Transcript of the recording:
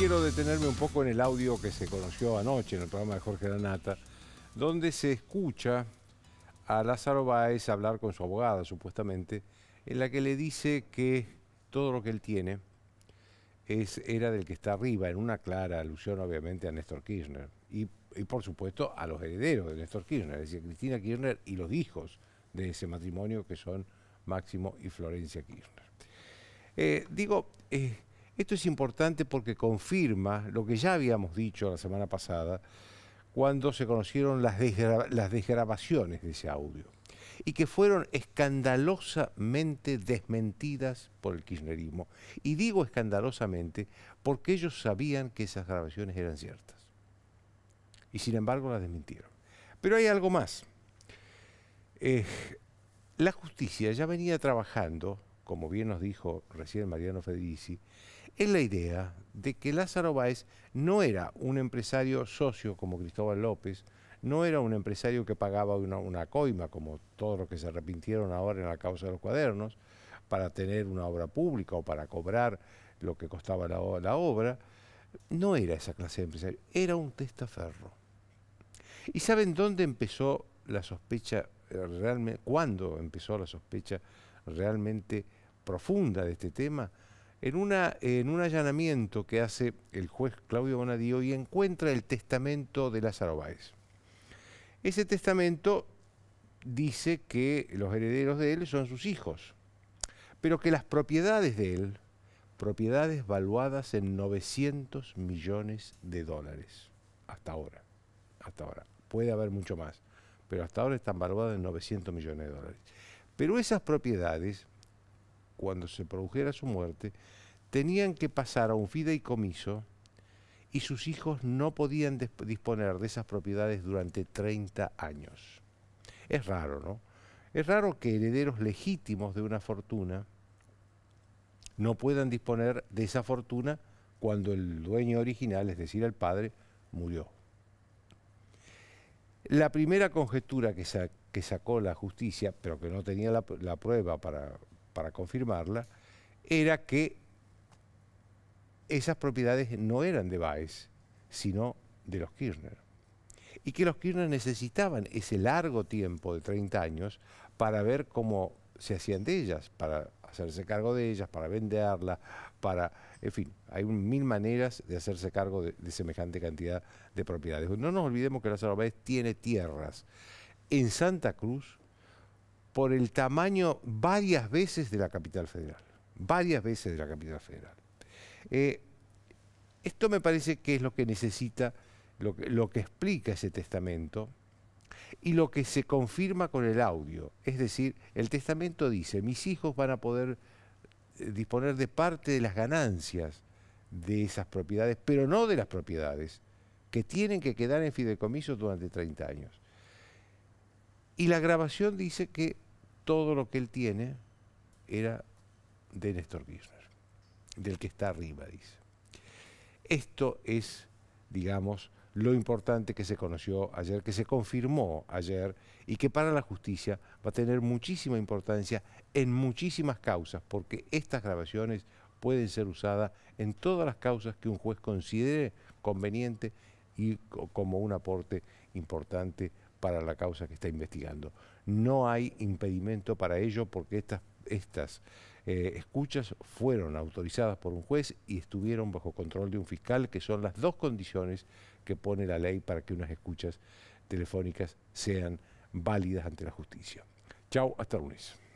quiero detenerme un poco en el audio que se conoció anoche en el programa de Jorge Lanata, donde se escucha a Lázaro Báez hablar con su abogada, supuestamente, en la que le dice que todo lo que él tiene es, era del que está arriba, en una clara alusión obviamente a Néstor Kirchner y, por supuesto a los herederos de Néstor Kirchner, es decir, Cristina Kirchner y los hijos de ese matrimonio que son Máximo y Florencia Kirchner. Eh, digo, eh, esto es importante porque confirma lo que ya habíamos dicho la semana pasada, cuando se conocieron las, desgrabaciones de ese audio, y que fueron escandalosamente desmentidas por el kirchnerismo. Y digo escandalosamente porque ellos sabían que esas grabaciones eran ciertas. Y sin embargo las desmintieron. Pero hay algo más. Eh, la justicia ya venía trabajando como bien nos dijo recién Mariano Federici, es la idea de que Lázaro Báez no era un empresario socio como Cristóbal López, no era un empresario que pagaba una, coima, como todos los que se arrepintieron ahora en la causa de los cuadernos, para tener una obra pública o para cobrar lo que costaba la, la obra. No era esa clase de empresario, era un testaferro. ¿Y saben dónde empezó la sospecha eh, realmente? ¿Cuándo empezó la sospecha realmente? profunda de este tema en, una, en un allanamiento que hace el juez Claudio Bonadío y encuentra el testamento de Lázaro Báez. Ese testamento dice que los herederos de él son sus hijos, pero que las propiedades de él, propiedades valuadas en 900 millones de dólares, hasta ahora, hasta ahora, puede haber mucho más, pero hasta ahora están valuadas en 900 millones de dólares. Pero esas propiedades cuando se produjera su muerte, tenían que pasar a un fideicomiso y sus hijos no podían disponer de esas propiedades durante 30 años. Es raro, ¿no? Es raro que herederos legítimos de una fortuna no puedan disponer de esa fortuna cuando el dueño original, es decir, el padre, murió. La primera conjetura que, sacó la justicia, pero que no tenía la prueba para, para confirmarla, era que esas propiedades no eran de Baez, sino de los Kirchner. Y que los Kirchner necesitaban ese largo tiempo de 30 años para ver cómo se hacían de ellas, para hacerse cargo de ellas, para venderlas, para... En fin, hay mil maneras de hacerse cargo de, semejante cantidad de propiedades. No nos olvidemos que Lázaro Báez tiene tierras en Santa Cruz, por el tamaño varias veces de la capital federal. Varias veces de la capital federal. Eh, esto me parece que es lo que necesita, lo que, lo que explica ese testamento y lo que se confirma con el audio. Es decir, el testamento dice, mis hijos van a poder eh, disponer de parte de las ganancias de esas propiedades, pero no de las propiedades que tienen que quedar en fideicomiso durante 30 años. Y la grabación dice que todo lo que él tiene era de Néstor Kirchner, del que está arriba, dice. Esto es, digamos, lo importante que se conoció ayer, que se confirmó ayer y que para la justicia va a tener muchísima importancia en muchísimas causas, porque estas grabaciones pueden ser usadas en todas las causas que un juez considere conveniente y como un aporte importante para la causa que está investigando. No hay impedimento para ello porque estas, eh, escuchas fueron autorizadas por un juez y estuvieron bajo control de un fiscal, que son las dos condiciones que pone la ley para que unas escuchas telefónicas sean válidas ante la justicia. Chao, hasta lunes.